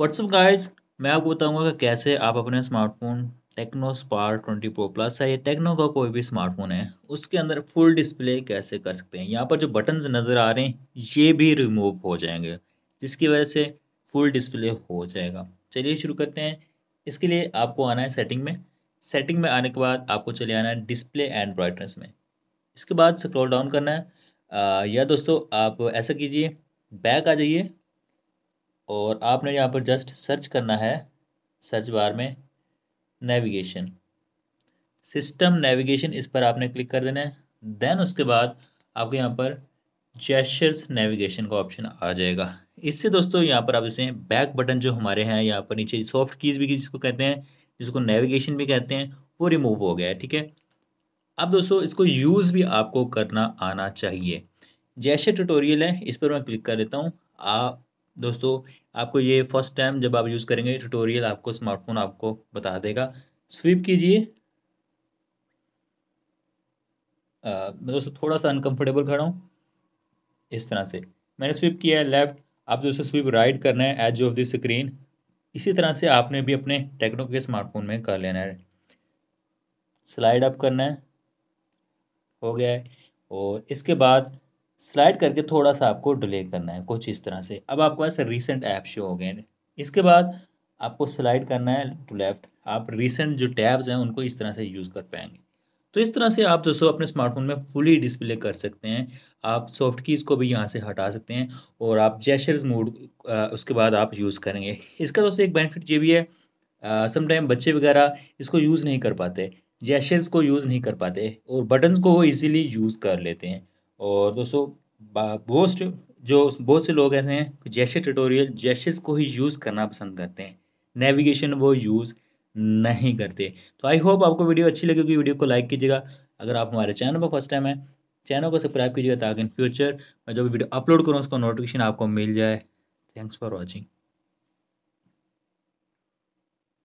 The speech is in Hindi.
व्हाट्सअप गाइस मैं आपको बताऊंगा कि कैसे आप अपने smartphone Tecno Spark twenty Pro Plus है ये टेक्नो का कोई भी स्मार्टफोन है उसके अंदर फुल डिस्प्ले कैसे कर सकते हैं यहाँ पर जो बटन्स नज़र आ रहे हैं ये भी रिमूव हो जाएंगे जिसकी वजह से फुल डिस्प्ले हो जाएगा चलिए शुरू करते हैं इसके लिए आपको आना है सेटिंग में सेटिंग में आने के बाद आपको चले आना है डिस्प्ले एंड ब्राइटनेस में इसके बाद स्क्रॉल डाउन करना है आ, या दोस्तों आप ऐसा कीजिए बैक आ जाइए और आपने यहाँ पर जस्ट सर्च करना है सर्च बार में नेविगेशन सिस्टम नेविगेशन इस पर आपने क्लिक कर देना है देन उसके बाद आपको यहाँ पर जेस्चर्स नेविगेशन का ऑप्शन आ जाएगा इससे दोस्तों यहाँ पर आप इसे बैक बटन जो हमारे हैं यहाँ पर नीचे सॉफ्ट कीज़ भी जिसको कहते हैं जिसको नेविगेशन भी कहते हैं वो रिमूव हो गया है ठीक है अब दोस्तों इसको यूज़ भी आपको करना आना चाहिए जैसे ट्यूटोरियल है इस पर मैं क्लिक कर देता हूँ आप दोस्तों आपको ये फर्स्ट टाइम जब आप यूज़ करेंगे ट्यूटोरियल आपको स्मार्टफोन आपको बता देगा स्वीप कीजिए मैं दोस्तों थोड़ा सा अनकंफर्टेबल खड़ा हूँ इस तरह से मैंने स्वीप किया है लेफ्ट आप दोस्तों स्विप राइट करना है एज ऑफ द स्क्रीन इसी तरह से आपने भी अपने टेक्नो के स्मार्टफोन में कर लेना है स्लाइड अप करना है हो गया है और इसके बाद स्लाइड करके थोड़ा सा आपको डिले करना है कुछ इस तरह से अब आपके पास रिसेंट ऐप शो हो गए हैं इसके बाद आपको स्लाइड करना है टू लेफ्ट आप रिसेंट जो टैब्स हैं उनको इस तरह से यूज़ कर पाएंगे तो इस तरह से आप दोस्तों अपने स्मार्टफोन में फुली डिस्प्ले कर सकते हैं आप सॉफ्ट कीज़ को भी यहाँ से हटा सकते हैं और आप जेशर्स मोड उसके बाद आप यूज़ करेंगे इसका दोस्तों एक बेनिफिट ये भी है समटाइम बच्चे वगैरह इसको यूज़ नहीं कर पाते जेशर्स को यूज़ नहीं कर पाते और बटन्स को वो ईजिली यूज़ कर लेते हैं और दोस्तों बोस्ट जो बहुत से लोग ऐसे हैं जैसे ट्यूटोरियल जैसेस को ही यूज़ करना पसंद करते हैं नेविगेशन वो यूज़ नहीं करते तो आई होप आपको वीडियो अच्छी लगी वीडियो को लाइक कीजिएगा अगर आप हमारे चैनल पर फर्स्ट टाइम है चैनल को सब्सक्राइब कीजिएगा ताकि इन फ्यूचर मैं जो भी वीडियो अपलोड करूँ उसका नोटिफिकेशन आपको मिल जाए थैंक्स फॉर वॉचिंग